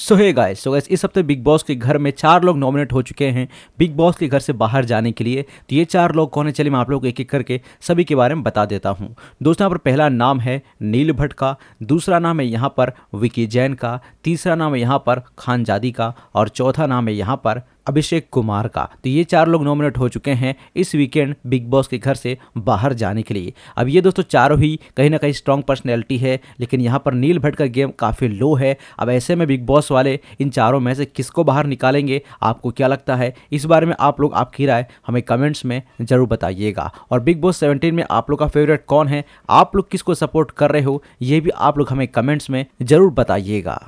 सो है guys so guys इस हफ्ते बिग बॉस के घर में चार लोग नॉमिनेट हो चुके हैं बिग बॉस के घर से बाहर जाने के लिए तो ये चार लोग कौन है चलिए मैं आप लोग को एक एक करके सभी के बारे में बता देता हूँ दोस्तों यहाँ पर पहला नाम है नील भट्ट का दूसरा नाम है यहाँ पर विकी जैन का तीसरा नाम है यहाँ पर खानजादी का और चौथा नाम है यहाँ पर अभिषेक कुमार का तो ये चार लोग नॉमिनेट हो चुके हैं इस वीकेंड बिग बॉस के घर से बाहर जाने के लिए अब ये दोस्तों चारों ही कहीं ना कहीं स्ट्रांग पर्सनैलिटी है लेकिन यहाँ पर नील भट्ट का गेम काफ़ी लो है अब ऐसे में बिग बॉस वाले इन चारों में से किसको बाहर निकालेंगे आपको क्या लगता है इस बारे में आप लोग आपकी राय हमें कमेंट्स में ज़रूर बताइएगा और बिग बॉस सेवेंटीन में आप लोग का फेवरेट कौन है आप लोग किसको सपोर्ट कर रहे हो ये भी आप लोग हमें कमेंट्स में ज़रूर बताइएगा